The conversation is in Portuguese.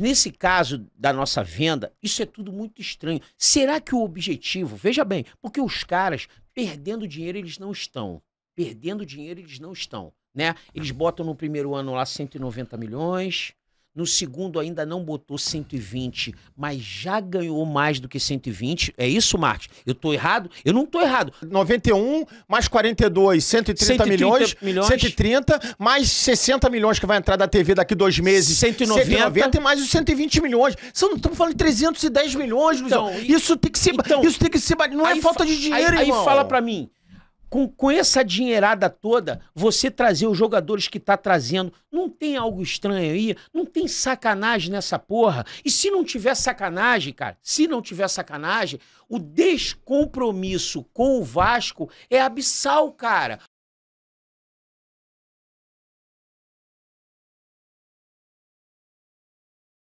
nesse caso da nossa venda, isso é tudo muito estranho. Será que o objetivo, veja bem, porque os caras perdendo dinheiro eles não estão. Perdendo dinheiro eles não estão, né? Eles botam no primeiro ano lá 190 milhões, no segundo ainda não botou 120, mas já ganhou mais do que 120. É isso, Marte? Eu tô errado? Eu não tô errado. 91 mais 42, 130, 130 milhões, milhões. 130 mais 60 milhões que vai entrar da TV daqui dois meses. 190. 190 e mais os 120 milhões. São, estamos falando de 310 milhões, Luizão. Então, isso tem que ser, então, isso tem que ser, não é falta de dinheiro, aí, irmão. Aí fala para mim, com, com essa dinheirada toda, você trazer os jogadores que tá trazendo, não tem algo estranho aí? Não tem sacanagem nessa porra? E se não tiver sacanagem, cara, se não tiver sacanagem, o descompromisso com o Vasco é abissal, cara.